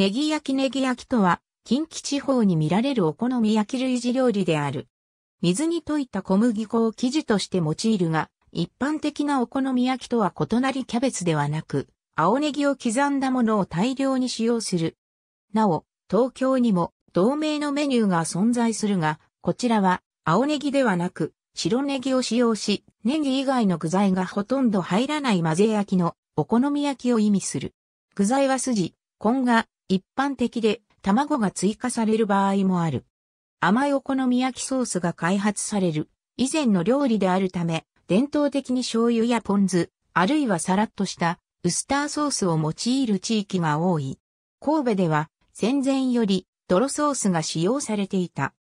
ネギ焼きネギ焼きとは、近畿地方に見られるお好み焼き類似料理である。水に溶いた小麦粉を生地として用いるが、一般的なお好み焼きとは異なりキャベツではなく、青ネギを刻んだものを大量に使用する。なお、東京にも同名のメニューが存在するが、こちらは青ネギではなく白ネギを使用し、ネギ以外の具材がほとんど入らない混ぜ焼きのお好み焼きを意味する。具材は筋、根が、一般的で卵が追加される場合もある。甘いお好み焼きソースが開発される以前の料理であるため、伝統的に醤油やポン酢、あるいはさらっとしたウスターソースを用いる地域が多い。神戸では戦前より泥ソースが使用されていた。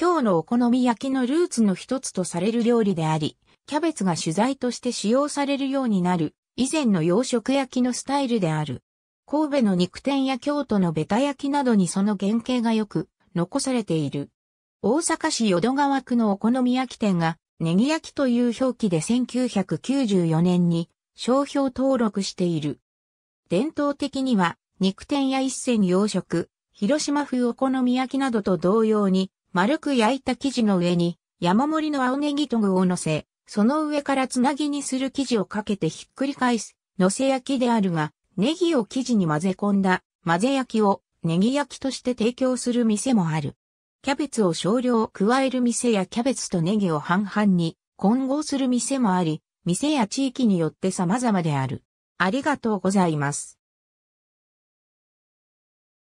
今日のお好み焼きのルーツの一つとされる料理であり、キャベツが主材として使用されるようになる以前の洋食焼きのスタイルである。神戸の肉店や京都のベタ焼きなどにその原型がよく残されている。大阪市淀川区のお好み焼き店がネギ焼きという表記で1994年に商標登録している。伝統的には肉店や一銭洋食、広島風お好み焼きなどと同様に丸く焼いた生地の上に山盛りの青ネギトグを乗せ、その上からつなぎにする生地をかけてひっくり返す、乗せ焼きであるが、ネギを生地に混ぜ込んだ混ぜ焼きをネギ焼きとして提供する店もある。キャベツを少量加える店やキャベツとネギを半々に混合する店もあり、店や地域によって様々である。ありがとうございます。